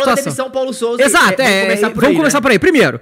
situação. demissão, Paulo Souza. Exato, é, é, começar é, vamos aí, começar né? por aí. Primeiro,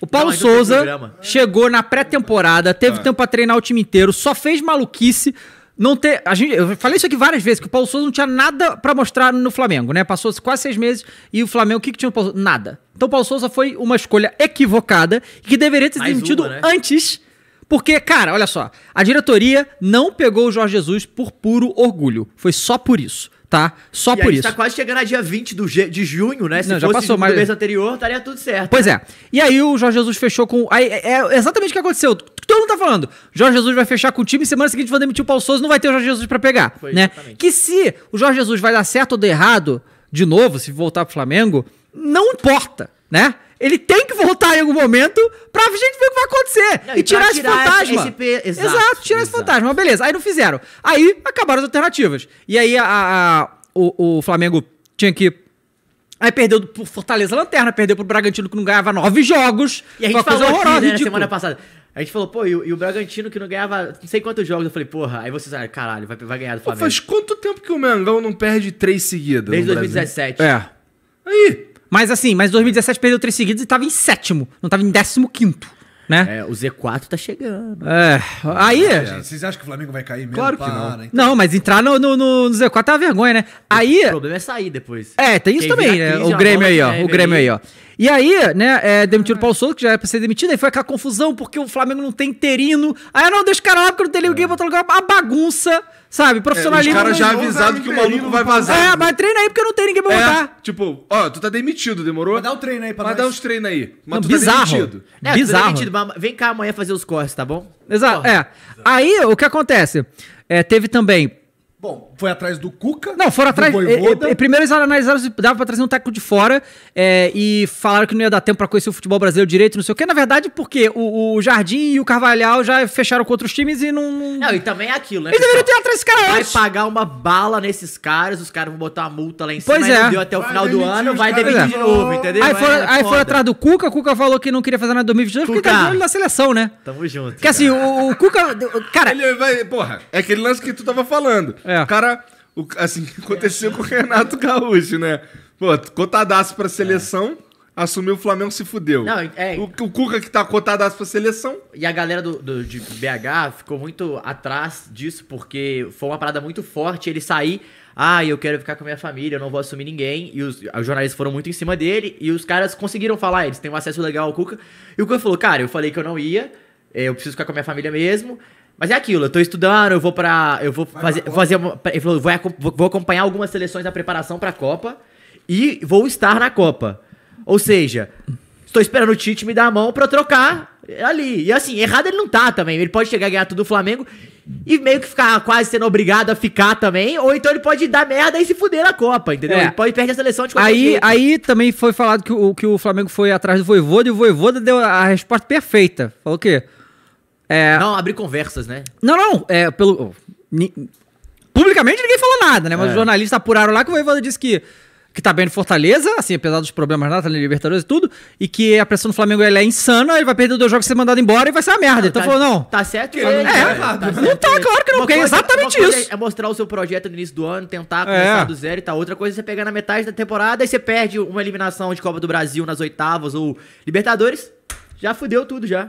o Paulo não, Souza chegou na pré-temporada, teve ah. tempo para treinar o time inteiro, só fez maluquice. Não ter, a gente, eu falei isso aqui várias vezes, que o Paulo Souza não tinha nada para mostrar no Flamengo, né? Passou quase seis meses e o Flamengo, o que, que tinha no Paulo Souza? Nada. Então o Paulo Souza foi uma escolha equivocada que deveria ter sido demitido uma, né? antes. Porque, cara, olha só, a diretoria não pegou o Jorge Jesus por puro orgulho. Foi só por isso tá? Só e por isso. A gente tá quase chegando a dia 20 do, de junho, né? Se não, já passou, mas... mês anterior, estaria tudo certo. Pois né? é. E aí o Jorge Jesus fechou com. Aí, é, é exatamente o que aconteceu. Todo mundo tá falando. Jorge Jesus vai fechar com o time, semana seguinte vão demitir o Paulo Souza, não vai ter o Jorge Jesus para pegar. Foi, né? Exatamente. Que se o Jorge Jesus vai dar certo ou dar errado, de novo, se voltar pro Flamengo, não importa, né? Ele tem que voltar em algum momento pra gente ver o que vai acontecer é, não, e, e tirar, tirar, esse fantasma. Esse, esse, exato, exato, tirar esse fantasma. Mas beleza, aí não fizeram. Aí acabaram as alternativas. E aí a, a, o, o Flamengo tinha que Aí perdeu pro Fortaleza Lanterna, perdeu pro Bragantino que não ganhava nove jogos. E a gente falou coisa horrorosa, aqui, né, semana passada. A gente falou, pô, e o, e o, Bragantino que não ganhava não sei quantos jogos. Eu falei, porra, aí vocês, caralho, vai, vai ganhar do Flamengo. Pô, faz quanto tempo que o Mengão não perde três seguidas? Desde 2017. Brasil? É. Aí. Mas assim, mas 2017 perdeu três seguidas e tava em sétimo, não tava em décimo quinto né? É, o Z4 tá chegando. É. Aí. vocês acham que o Flamengo vai cair mesmo? Claro que não. Então. Não, mas entrar no, no, no Z4 é uma vergonha, né? Aí. O problema é sair depois. É, tem isso Quem também, né? né? O Grêmio aí, ó. O Grêmio aí, ó. E aí, né, é, demitiram o é. Paulo Souza, que já era pra ser demitido, aí foi aquela confusão, porque o Flamengo não tem interino. Aí, não, deixa o cara lá, porque não tem ninguém, é. botar lugar. A bagunça, sabe? É, Profissionalismo. É, os caras já avisaram que o maluco vai vazar. É, mas treina aí, porque não tem ninguém pra é, botar. É, tipo, ó, tu tá demitido, demorou? Vai dar um treino aí pra vai nós. Vai dar uns treinos aí. Mas não, tu tá bizarro. tá demitido. É, tá tá bizarro. Tá demitido, vem cá amanhã fazer os cortes, tá bom? Exato, Corre. é. Exato. Aí, o que acontece? É, teve também Bom, foi atrás do Cuca. Não, foram atrás. É, primeiro eles analisaram se dava pra trazer um técnico de fora é, e falaram que não ia dar tempo pra conhecer o futebol brasileiro direito, não sei o quê. Na verdade, porque o, o Jardim e o Carvalhal já fecharam com outros times e não. Não, e também é aquilo, né? Eles deveriam ter atrás cara caras Vai pagar uma bala nesses caras, os caras vão botar uma multa lá em cima. Pois é. deu até o vai final do ano, vai demitir de novo, entendeu? Aí, aí é foi atrás do Cuca, o Cuca falou que não queria fazer nada em 2022 porque tá na seleção, né? Tamo junto. Porque assim, o, o Cuca. Cara. Ele vai, porra, é aquele lance que tu tava falando. É. O cara, o, assim, aconteceu com o Renato Gaúcho, né? Pô, cotadaço pra seleção, assumiu o Flamengo, se fudeu. Não, é- O, o Cuca que tá cotadaço pra seleção, E a galera do, do- de BH ficou muito atrás disso, porque foi uma parada muito forte. Ele sair, ah, eu quero ficar com a minha família, eu não vou assumir ninguém. E os, os jornalistas foram muito em cima dele, e os caras conseguiram falar, eles têm um acesso legal ao Cuca. E o Cuca falou, cara, eu falei que eu não ia, eh, eu preciso ficar com a minha família mesmo. Mas é aquilo, eu tô estudando, eu vou para eu vou Vai fazer, fazer uma, ele falou, vou, vou acompanhar algumas seleções da preparação para a Copa e vou estar na Copa. Ou seja, estou esperando o Tite me dar a mão para trocar ali. E assim, errado ele não tá também. Ele pode chegar a ganhar tudo do Flamengo e meio que ficar quase sendo obrigado a ficar também, ou então ele pode dar merda e se fuder na Copa, entendeu? É. Ele pode perder a seleção de qualquer aí, jeito. aí também foi falado que o, que o Flamengo foi atrás do Voivoda e o Voivoda deu a resposta perfeita. Falou o quê? É... Não abrir conversas, né? Não, não. É, pelo... Publicamente ninguém falou nada, né? Mas é. os jornalistas apuraram lá que o Voivoda disse que que tá bem no Fortaleza, assim, apesar dos problemas lá, tá na Libertadores e tudo, e que a pressão do Flamengo é insana, ele vai perder dois jogos, e ser mandado embora e vai ser uma merda. Não, então tá, falou, não. Tá certo ele, é, é, tá né? Não tá, claro que não, porque é, é exatamente isso. É mostrar o seu projeto no início do ano, tentar é. começar é. do zero e tal. Outra coisa é você pegar na metade da temporada e você perde uma eliminação de Copa do Brasil nas oitavas ou Libertadores, já fudeu tudo já.